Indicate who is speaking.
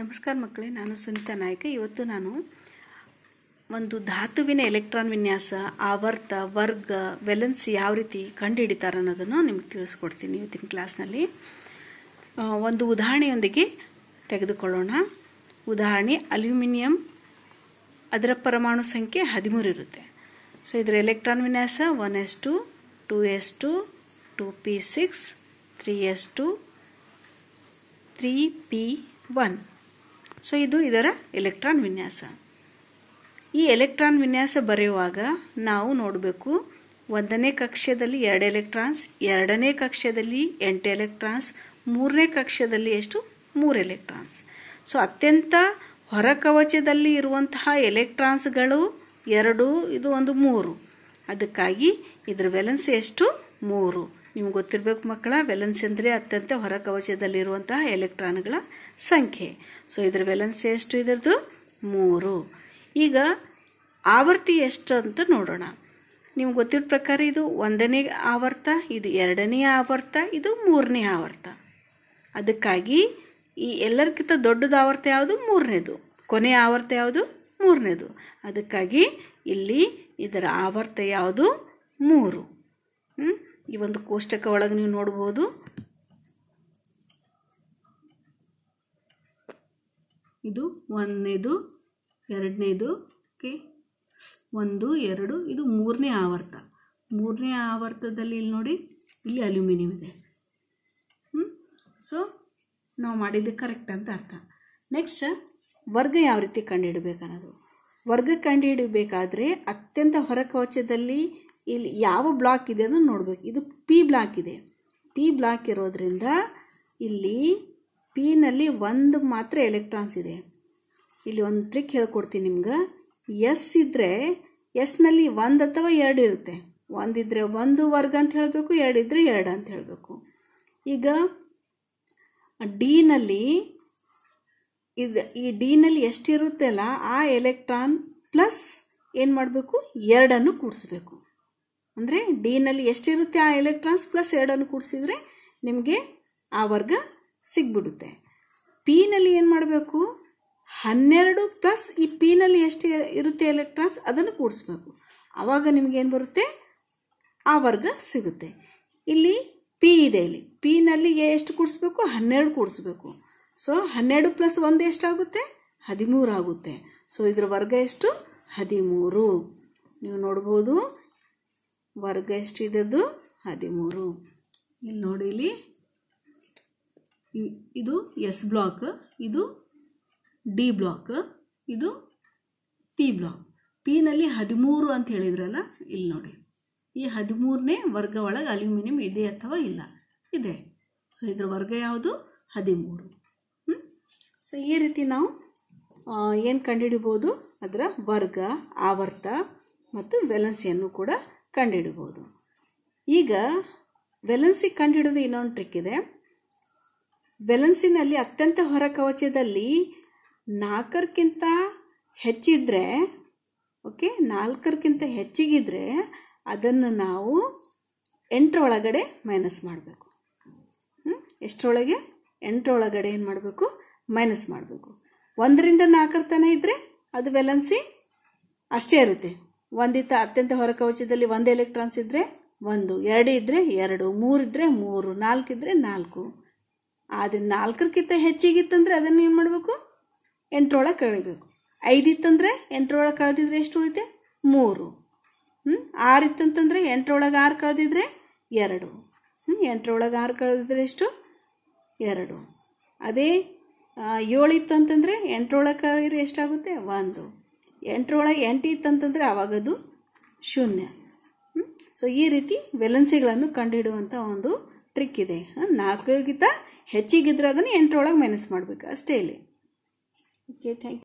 Speaker 1: ನಮಸ್ಕಾರ ಮಕ್ಕಳೇ ನಾನು ಸುನಿತಾ ನಾಯ್ಕ ಇವತ್ತು ನಾನು ಒಂದು ಧಾತುವಿನ ಎಲೆಕ್ಟ್ರಾನ್ ವಿನ್ಯಾಸ ಆವರ್ತ ವರ್ಗ ವೆಲೆನ್ಸ್ ಯಾವ ರೀತಿ ಕಂಡುಹಿಡಿತಾರೆ ಅನ್ನೋದನ್ನು ನಿಮ್ಗೆ ತಿಳಿಸ್ಕೊಡ್ತೀನಿ ಇವತ್ತಿನ ಕ್ಲಾಸ್ನಲ್ಲಿ ಒಂದು ಉದಾಹರಣೆಯೊಂದಿಗೆ ತೆಗೆದುಕೊಳ್ಳೋಣ ಉದಾಹರಣೆ ಅಲ್ಯೂಮಿನಿಯಂ ಅದರ ಪರಮಾಣು ಸಂಖ್ಯೆ ಹದಿಮೂರು ಇರುತ್ತೆ ಸೊ ಇದರ ಎಲೆಕ್ಟ್ರಾನ್ ವಿನ್ಯಾಸ one S two two S two two P six three S two three P one so ಇದು ಇದರ ಎಲೆಕ್ಟ್ರಾನ್ ವಿನ್ಯಾಸ ಈ ಎಲೆಕ್ಟ್ರಾನ್ ವಿನ್ಯಾಸ ಬರೆಯುವಾಗ ನಾವು ನೋಡಬೇಕು ಒಂದನೇ ಕಕ್ಷದಲ್ಲಿ ಎರಡು ಎಲೆಕ್ಟ್ರಾನ್ಸ್ ಎರಡನೇ ಕಕ್ಷದಲ್ಲಿ ಎಂಟು ಎಲೆಕ್ಟ್ರಾನ್ಸ್ ಮೂರನೇ ಕಕ್ಷೆಯಲ್ಲಿ ಎಷ್ಟು ಮೂರು ಎಲೆಕ್ಟ್ರಾನ್ಸ್ ಸೊ ಅತ್ಯಂತ ಹೊರ ಕವಚದಲ್ಲಿ ಇರುವಂತಹ ಎಲೆಕ್ಟ್ರಾನ್ಸ್ಗಳು ಎರಡು ಇದು ಒಂದು ಮೂರು ಅದಕ್ಕಾಗಿ ಇದರ ವ್ಯಾಲೆನ್ಸ್ ಎಷ್ಟು ಮೂರು ನಿಮ್ಗೆ ಗೊತ್ತಿರಬೇಕು ಮಕ್ಕಳ ವ್ಯಾಲೆನ್ಸ್ ಅಂದರೆ ಅತ್ಯಂತ ಹೊರ ಕವಚದಲ್ಲಿರುವಂತಹ ಎಲೆಕ್ಟ್ರಾನ್ಗಳ ಸಂಖ್ಯೆ ಸೊ ಇದರ ವ್ಯಾಲೆನ್ಸ್ ಎಷ್ಟು ಇದರದ್ದು ಮೂರು ಈಗ ಆವರ್ತಿ ಎಷ್ಟು ಅಂತ ನೋಡೋಣ ನಿಮ್ಗೆ ಗೊತ್ತಿರೋ ಪ್ರಕಾರ ಇದು ಒಂದನೇ ಆವರ್ತ ಇದು ಎರಡನೇ ಆವರ್ತ ಇದು ಮೂರನೇ ಆವರ್ತ ಅದಕ್ಕಾಗಿ ಈ ಎಲ್ಲರಿಗಿಂತ ದೊಡ್ಡದು ಆವರ್ತ ಯಾವುದು ಮೂರನೇದು ಕೊನೆಯ ಆವರ್ತ ಯಾವುದು ಮೂರನೇದು ಅದಕ್ಕಾಗಿ ಇಲ್ಲಿ ಇದರ ಆವರ್ತ ಯಾವುದು ಮೂರು ಈ ಒಂದು ಕೋಷ್ಟಕ ಒಳಗೆ ನೀವು ನೋಡ್ಬೋದು ಇದು ಒಂದನೇದು ಎರಡನೇದು ಓಕೆ ಒಂದು ಎರಡು ಇದು ಮೂರನೇ ಆವರ್ತ ಮೂರನೇ ಆವರ್ತದಲ್ಲಿ ಇಲ್ಲಿ ನೋಡಿ ಇಲ್ಲಿ ಅಲ್ಯೂಮಿನಿಯಂ ಇದೆ ಹ್ಞೂ ಸೊ ನಾವು ಮಾಡಿದ್ದು ಕರೆಕ್ಟ್ ಅಂತ ಅರ್ಥ ನೆಕ್ಸ್ಟ್ ವರ್ಗ ಯಾವ ರೀತಿ ಕಂಡುಹಿಡಬೇಕನ್ನೋದು ವರ್ಗ ಕಂಡುಹಿಡಬೇಕಾದ್ರೆ ಅತ್ಯಂತ ಹೊರಕವಚದಲ್ಲಿ ಇಲ್ಲಿ ಯಾವ ಬ್ಲಾಕ್ ಇದೆ ಅನ್ನೋದು ನೋಡ್ಬೇಕು ಇದು ಪಿ ಬ್ಲಾಕ್ ಇದೆ ಪಿ ಬ್ಲಾಕ್ ಇರೋದ್ರಿಂದ ಇಲ್ಲಿ ಪಿನಲ್ಲಿ ಒಂದು ಮಾತ್ರ ಎಲೆಕ್ಟ್ರಾನ್ಸ್ ಇದೆ ಇಲ್ಲಿ ಒಂದು ಟ್ರಿಕ್ ಹೇಳ್ಕೊಡ್ತೀನಿ ನಿಮ್ಗೆ ಎಸ್ ಇದ್ದರೆ ಎಸ್ನಲ್ಲಿ ಒಂದು ಅಥವಾ ಎರಡು ಇರುತ್ತೆ ಒಂದಿದ್ರೆ ಒಂದು ವರ್ಗ ಅಂತ ಹೇಳಬೇಕು ಎರಡಿದ್ರೆ ಎರಡು ಅಂತ ಹೇಳಬೇಕು ಈಗ ಡಿನಲ್ಲಿ ಇದು ಈ ಡಿನಲ್ಲಿ ಅಲ್ಲ ಆ ಎಲೆಕ್ಟ್ರಾನ್ ಪ್ಲಸ್ ಏನು ಮಾಡಬೇಕು ಎರಡನ್ನು ಕೂಡಿಸ್ಬೇಕು ಅಂದರೆ ಡಿನಲ್ಲಿ ಎಷ್ಟಿರುತ್ತೆ ಆ ಎಲೆಕ್ಟ್ರಾನ್ಸ್ ಪ್ಲಸ್ ಎರಡನ್ನು ಕೂಡಿಸಿದ್ರೆ ನಿಮಗೆ ಆ ವರ್ಗ ಸಿಗ್ಬಿಡುತ್ತೆ ಪಿನಲ್ಲಿ ಏನು ಮಾಡಬೇಕು ಹನ್ನೆರಡು ಪ್ಲಸ್ ಈ ಪಿನಲ್ಲಿ ಎಷ್ಟು ಇರುತ್ತೆ ಎಲೆಕ್ಟ್ರಾನ್ಸ್ ಅದನ್ನು ಕೂಡಿಸ್ಬೇಕು ಆವಾಗ ನಿಮಗೇನು ಬರುತ್ತೆ ಆ ವರ್ಗ ಸಿಗುತ್ತೆ ಇಲ್ಲಿ ಪಿ ಇದೆ ಇಲ್ಲಿ ಪಿನಲ್ಲಿ ಎಷ್ಟು ಕೂಡಿಸ್ಬೇಕು ಹನ್ನೆರಡು ಕೂಡಿಸ್ಬೇಕು ಸೊ ಹನ್ನೆರಡು ಪ್ಲಸ್ ಒಂದು ಎಷ್ಟಾಗುತ್ತೆ ಹದಿಮೂರು ಆಗುತ್ತೆ ಸೊ ಇದರ ವರ್ಗ ಎಷ್ಟು ಹದಿಮೂರು ನೀವು ನೋಡ್ಬೋದು ವರ್ಗ ಎಷ್ಟು ಹದಿಮೂರು ಇಲ್ಲಿ ನೋಡಿ ಇಲ್ಲಿ ಇದು ಎಸ್ ಬ್ಲಾಕ್ ಇದು ಡಿ ಬ್ಲಾಕ್ ಇದು ಪಿ ಬ್ಲಾಕ್ ಪಿನಲ್ಲಿ ಹದಿಮೂರು ಅಂತ ಹೇಳಿದ್ರಲ್ಲ ಇಲ್ಲಿ ನೋಡಿ ಈ ಹದಿಮೂರನೇ ವರ್ಗ ಒಳಗೆ ಅಲ್ಯೂಮಿನಿಯಂ ಇದೆ ಅಥವಾ ಇಲ್ಲ ಇದೆ ಸೊ ಇದರ ವರ್ಗ ಯಾವುದು ಹದಿಮೂರು ಸೊ ಈ ರೀತಿ ನಾವು ಏನು ಕಂಡುಹಿಡಿಬೋದು ಅದರ ವರ್ಗ ಆವರ್ತ ಮತ್ತು ವೆಲನ್ಸಿಯನ್ನು ಕೂಡ ಕಂಡುಹಿಡಬಹುದು ಈಗ ವೆಲೆನ್ಸಿ ಕಂಡುಹಿಡೋದು ಇನ್ನೊಂದು ಟ್ರಿಕ್ ಇದೆ ವೆಲೆನ್ಸಿನಲ್ಲಿ ಅತ್ಯಂತ ಹೊರ ಕವಚದಲ್ಲಿ ನಾಲ್ಕರಕ್ಕಿಂತ ಹೆಚ್ಚಿದ್ರೆ ಓಕೆ ನಾಲ್ಕರಕ್ಕಿಂತ ಹೆಚ್ಚಿಗಿದ್ರೆ ಅದನ್ನು ನಾವು ಎಂಟರೊಳಗಡೆ ಮೈನಸ್ ಮಾಡಬೇಕು ಎಷ್ಟರೊಳಗೆ ಎಂಟರೊಳಗಡೆ ಏನು ಮಾಡಬೇಕು ಮೈನಸ್ ಮಾಡಬೇಕು ಒಂದರಿಂದ ನಾಲ್ಕರ ತನ ಇದ್ದರೆ ಅದು ವೆಲೆನ್ಸಿ ಅಷ್ಟೇ ಇರುತ್ತೆ ಒಂದಿತ್ತ ಅತ್ಯಂತ ಹೊರ ಕವಚದಲ್ಲಿ ಒಂದು ಎಲೆಕ್ಟ್ರಾನ್ಸ್ ಇದ್ದರೆ ಒಂದು ಎರಡು ಇದ್ದರೆ ಎರಡು ಮೂರಿದ್ರೆ ಮೂರು ನಾಲ್ಕಿದ್ರೆ ನಾಲ್ಕು ಆದರೆ ನಾಲ್ಕರಕ್ಕಿಂತ ಹೆಚ್ಚಿಗಿತ್ತಂದರೆ ಅದನ್ನು ಏನು ಮಾಡಬೇಕು ಎಂಟರೊಳಗೆ ಕಳಿಬೇಕು ಐದಿತ್ತಂದರೆ ಎಂಟರೊಳಗೆ ಕಳೆದಿದ್ರೆ ಎಷ್ಟು ಉಳಿತೆ ಮೂರು ಹ್ಞೂ ಆರು ಇತ್ತಂತಂದ್ರೆ ಎಂಟರೊಳಗೆ ಆರು ಕಳೆದಿದ್ರೆ ಎರಡು ಹ್ಞೂ ಎಂಟರೊಳಗೆ ಆರು ಕಳೆದಿದ್ರೆ ಎಷ್ಟು ಎರಡು ಅದೇ ಏಳು ಇತ್ತು ಅಂತಂದರೆ ಎಂಟರೊಳಗೆ ಎಷ್ಟಾಗುತ್ತೆ ಒಂದು ಎಂಟರೊಳಗೆ ಎಂಟು ಇತ್ತಂತಂದರೆ ಆವಾಗದು ಶೂನ್ಯ ಸೊ ಈ ರೀತಿ ವೆಲನ್ಸಿಗಳನ್ನು ಕಂಡುಹಿಡುವಂಥ ಒಂದು ಟ್ರಿಕ್ ಇದೆ ನಾಲ್ಕಿಗಿಂತ ಹೆಚ್ಚಿಗಿದ್ರೆ ಅದನ್ನು ಎಂಟರೊಳಗೆ ಮೈನಸ್ ಮಾಡಬೇಕು ಅಷ್ಟೇ ಇಲ್ಲಿ ಓಕೆ ಥ್ಯಾಂಕ್ ಯು